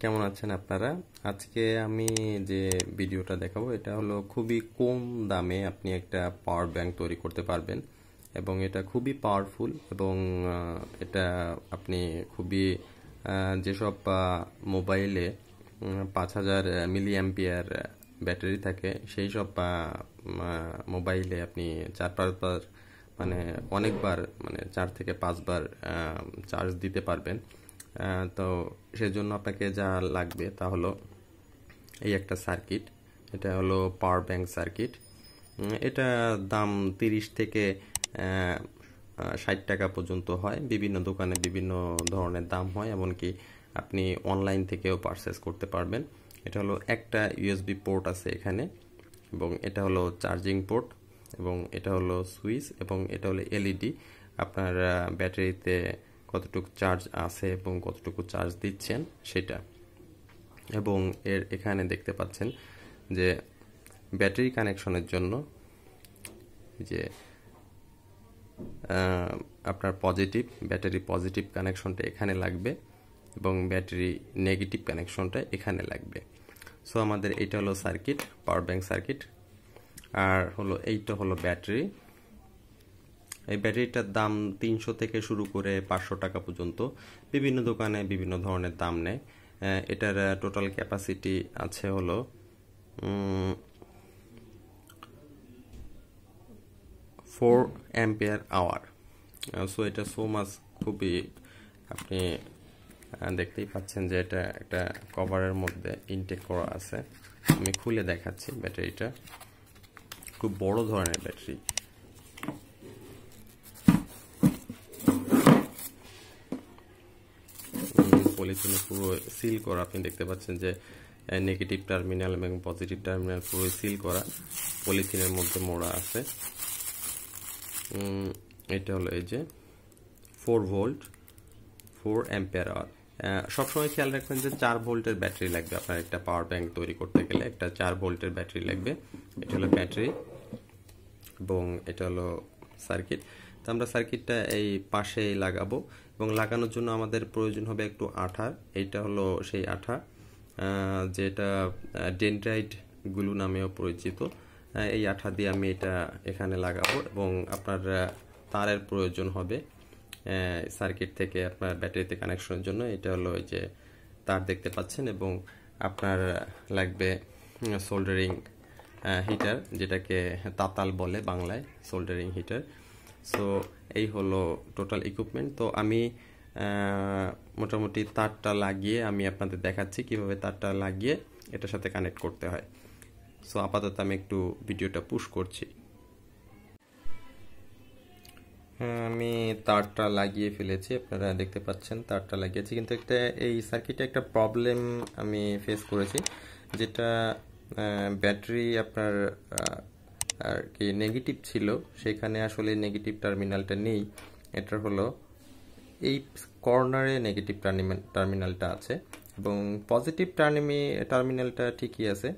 কেমন আছেন আপনারা আজকে আমি যে ভিডিওটা দেখাবো এটা হলো খুবই কম দামে আপনি একটা পাওয়ার ব্যাংক তৈরি করতে পারবেন এবং এটা খুবই পাওয়ারফুল এবং এটা আপনি খুবই যেসব মোবাইলে পাঁচ হাজার মিলি অ্যাম্পিয়ার ব্যাটারি থাকে সেই সব মোবাইলে আপনি চার পাঁচবার মানে অনেকবার মানে চার থেকে পাঁচবার চার্জ দিতে পারবেন তো সেজন্য আপনাকে যা লাগবে তা হলো এই একটা সার্কিট এটা হলো পাওয়ার ব্যাংক সার্কিট এটা দাম তিরিশ থেকে ষাট টাকা পর্যন্ত হয় বিভিন্ন দোকানে বিভিন্ন ধরনের দাম হয় এমনকি আপনি অনলাইন থেকেও পারচেস করতে পারবেন এটা হলো একটা ইউএসবি পোর্ট আছে এখানে এবং এটা হলো চার্জিং পোর্ট এবং এটা হলো সুইচ এবং এটা হলো এলইডি e আপনার ব্যাটারিতে কতটুকু চার্জ আছে এবং কতটুকু চার্জ দিচ্ছেন সেটা এবং এর এখানে দেখতে পাচ্ছেন যে ব্যাটারি কানেকশনের জন্য যে আপনার পজিটিভ ব্যাটারি পজিটিভ কানেকশনটা এখানে লাগবে এবং ব্যাটারি নেগেটিভ কানেকশনটা এখানে লাগবে সো আমাদের এটা হলো সার্কিট পাওয়ার ব্যাঙ্ক সার্কিট আর হলো এইটা হলো ব্যাটারি এই ব্যাটারিটার দাম তিনশো থেকে শুরু করে পাঁচশো টাকা পর্যন্ত বিভিন্ন দোকানে বিভিন্ন ধরনের দাম নেয় এটার টোটাল ক্যাপাসিটি আছে হলো ফোর অ্যাম্পিয়ার আওয়ার সো এটা সো মাস খুবই আপনি দেখতেই পাচ্ছেন যে এটা একটা কভারের মধ্যে ইনটেক করা আছে আমি খুলে দেখাচ্ছি ব্যাটারিটা খুব বড় ধরনের ব্যাটারি এর জন্য পুরো সিল করা আপনি দেখতে পাচ্ছেন যে নেগেটিভ টার্মিনাল এবং পজিটিভ টার্মিনাল পুরো সিল করা পলিথিনের মধ্যে মোড়া আছে এটা হলো এই যে four volt four ampere hour সবসময় খেয়াল রাখবেন যে চার ভোল্টের ব্যাটারি লাগবে আপনার একটা পাওয়ার ব্যাংক তৈরি করতে গেলে একটা চার ভোল্টের ব্যাটারি লাগবে এটা হলো ব্যাটারি এবং এটা হলো সার্কিট তো আমরা সার্কিটটা এই পাশে লাগাবো এবং লাগানোর জন্য আমাদের প্রয়োজন হবে একটু আঠা এইটা হলো সেই আঠা যেটা গুলু নামেও পরিচিত এই আঠা দিয়ে আমি এটা এখানে লাগাবো এবং আপনার তারের প্রয়োজন হবে সার্কিট থেকে আপনার ব্যাটারিতে কানেকশনের জন্য এটা হলো ওই যে তার দেখতে পাচ্ছেন এবং আপনার লাগবে সোল্ডারিং হিটার যেটাকে তাতাল বলে বাংলায় সোল্ডারিং হিটার সো এই হলো টোটাল ইকুইপমেন্ট তো আমি মোটামুটি তারটা লাগিয়ে আমি আপনাদের দেখাচ্ছি কিভাবে তারটা লাগিয়ে এটার সাথে কানেক্ট করতে হয় সো আপাতত আমি একটু ভিডিওটা পুশ করছি হ্যাঁ, আমি তারটা লাগিয়ে ফেলেছি আপনারা দেখতে পাচ্ছেন তারটা লাগিয়েছি কিন্তু একটা এই সার্কিটে একটা প্রবলেম আমি ফেস করেছি যেটা ব্যাটারি আপনার আর কি নেগেটিভ ছিল সেখানে আসলে নেগেটিভ টার্মিনালটা নেই এটা হলো এই কর্নারে নেগেটিভ টার্মিনালটা আছে এবং পজিটিভ টার্নিমি টার্মিনালটা ঠিকই আছে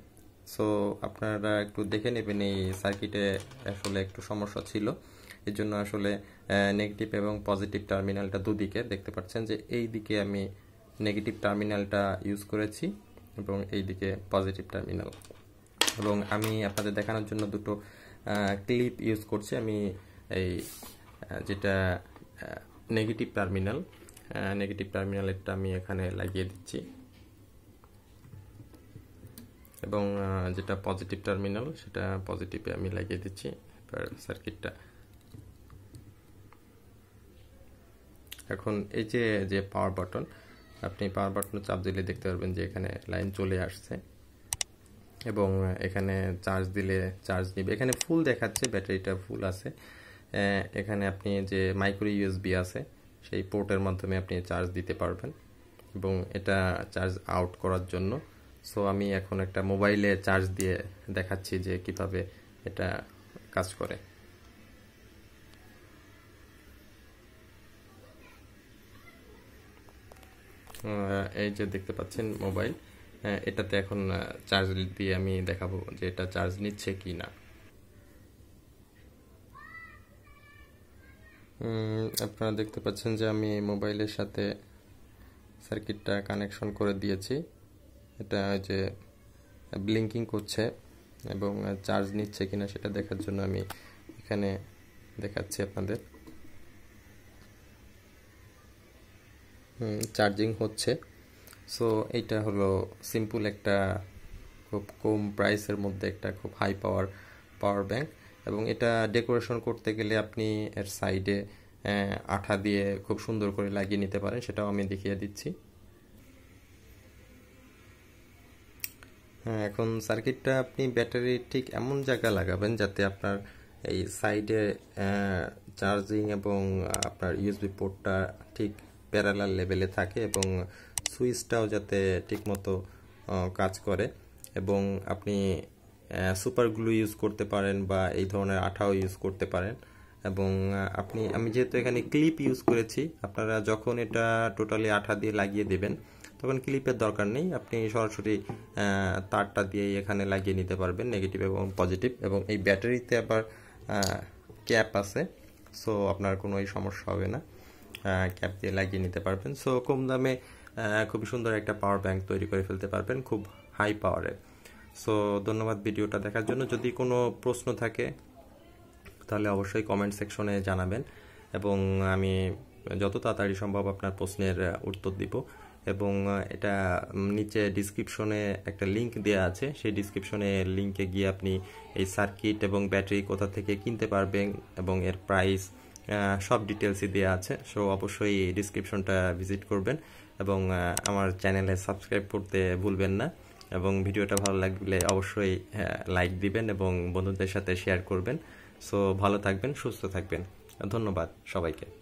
সো আপনারা একটু দেখে নেবেন এই সার্কিটে আসলে একটু সমস্যা ছিল এর জন্য আসলে নেগেটিভ এবং পজিটিভ টার্মিনালটা দুদিকে দেখতে পাচ্ছেন যে এই দিকে আমি নেগেটিভ টার্মিনালটা ইউজ করেছি এবং এই দিকে পজিটিভ টার্মিনাল এবং আমি আপনাদের দেখানোর জন্য দুটো ক্লিপ ইউজ করছি আমি এই যেটা নেগেটিভ টার্মিনাল নেগেটিভ টার্মিনালেরটা আমি এখানে লাগিয়ে দিচ্ছি এবং যেটা পজিটিভ টার্মিনাল সেটা পজিটিভে আমি লাগিয়ে দিচ্ছি সার্কিটটা এখন এই যে যে পাওয়ার বাটন আপনি পাওয়ার বাটনে চাপ দিলে দেখতে পারবেন যে এখানে লাইন চলে আসছে এবং এখানে চার্জ দিলে চার্জ নিবে এখানে ফুল দেখাচ্ছে ব্যাটারিটা ফুল আছে এখানে আপনি যে মাইক্রো ইউএসবি আছে সেই পোর্টের মাধ্যমে আপনি চার্জ দিতে পারবেন এবং এটা চার্জ আউট করার জন্য সো আমি এখন একটা মোবাইলে চার্জ দিয়ে দেখাচ্ছি যে কিভাবে এটা কাজ করে এই যে দেখতে পাচ্ছেন মোবাইল হ্যাঁ, এটাতে এখন চার্জ দিয়ে আমি দেখাবো যে এটা চার্জ নিচ্ছে কি না আপনারা দেখতে পাচ্ছেন যে আমি মোবাইলের সাথে সার্কিটটা কানেকশন করে দিয়েছি এটা যে ব্লিঙ্কিং করছে এবং চার্জ নিচ্ছে কিনা সেটা দেখার জন্য আমি এখানে দেখাচ্ছি আপনাদের চার্জিং হচ্ছে সো এটা হলো সিম্পল একটা খুব কম প্রাইসের মধ্যে একটা খুব হাই পাওয়ার পাওয়ার ব্যাংক এবং এটা ডেকোরেশন করতে গেলে আপনি এর সাইডে আঠা দিয়ে খুব সুন্দর করে লাগিয়ে নিতে পারেন সেটাও আমি দেখিয়ে দিচ্ছি হ্যাঁ এখন সার্কিটটা আপনি ব্যাটারি ঠিক এমন জায়গা লাগাবেন যাতে আপনার এই সাইডে চার্জিং এবং আপনার ইউএসবি পোর্টটা ঠিক প্যারালাল লেভেলে থাকে এবং সুইচটাও যাতে ঠিকমতো কাজ করে এবং আপনি সুপার গ্লু ইউজ করতে পারেন বা এই ধরনের আঠাও ইউজ করতে পারেন এবং আপনি আমি যেহেতু এখানে ক্লিপ ইউজ করেছি আপনারা যখন এটা টোটালি আঠা দিয়ে লাগিয়ে দেবেন তখন ক্লিপের দরকার নেই আপনি সরাসরি তারটা দিয়ে এখানে লাগিয়ে নিতে পারবেন নেগেটিভ এবং পজিটিভ এবং এই ব্যাটারিতে আবার ক্যাপ আছে সো আপনার কোনো এই সমস্যা হবে না ক্যাপ দিয়ে লাগিয়ে নিতে পারবেন সো কম দামে খুবই সুন্দর একটা পাওয়ার ব্যাংক তৈরি করে ফেলতে পারবেন খুব হাই পাওয়ারে সো ধন্যবাদ ভিডিওটা দেখার জন্য যদি কোনো প্রশ্ন থাকে তাহলে অবশ্যই কমেন্ট সেকশনে জানাবেন এবং আমি যত তাড়াতাড়ি সম্ভব আপনার প্রশ্নের উত্তর দিব এবং এটা নিচে ডিসক্রিপশনে একটা লিংক দেওয়া আছে সেই ডিসক্রিপশনে লিংকে গিয়ে আপনি এই সার্কিট এবং ব্যাটারি কোথা থেকে কিনতে পারবেন এবং এর প্রাইস সব ডিটেলসই দেওয়া আছে সো অবশ্যই ডিসক্রিপশনটা ভিজিট করবেন এবং আমার চ্যানেলে সাবস্ক্রাইব করতে ভুলবেন না এবং ভিডিওটা ভালো লাগলে অবশ্যই লাইক দিবেন এবং বন্ধুদের সাথে শেয়ার করবেন সো ভালো থাকবেন সুস্থ থাকবেন ধন্যবাদ সবাইকে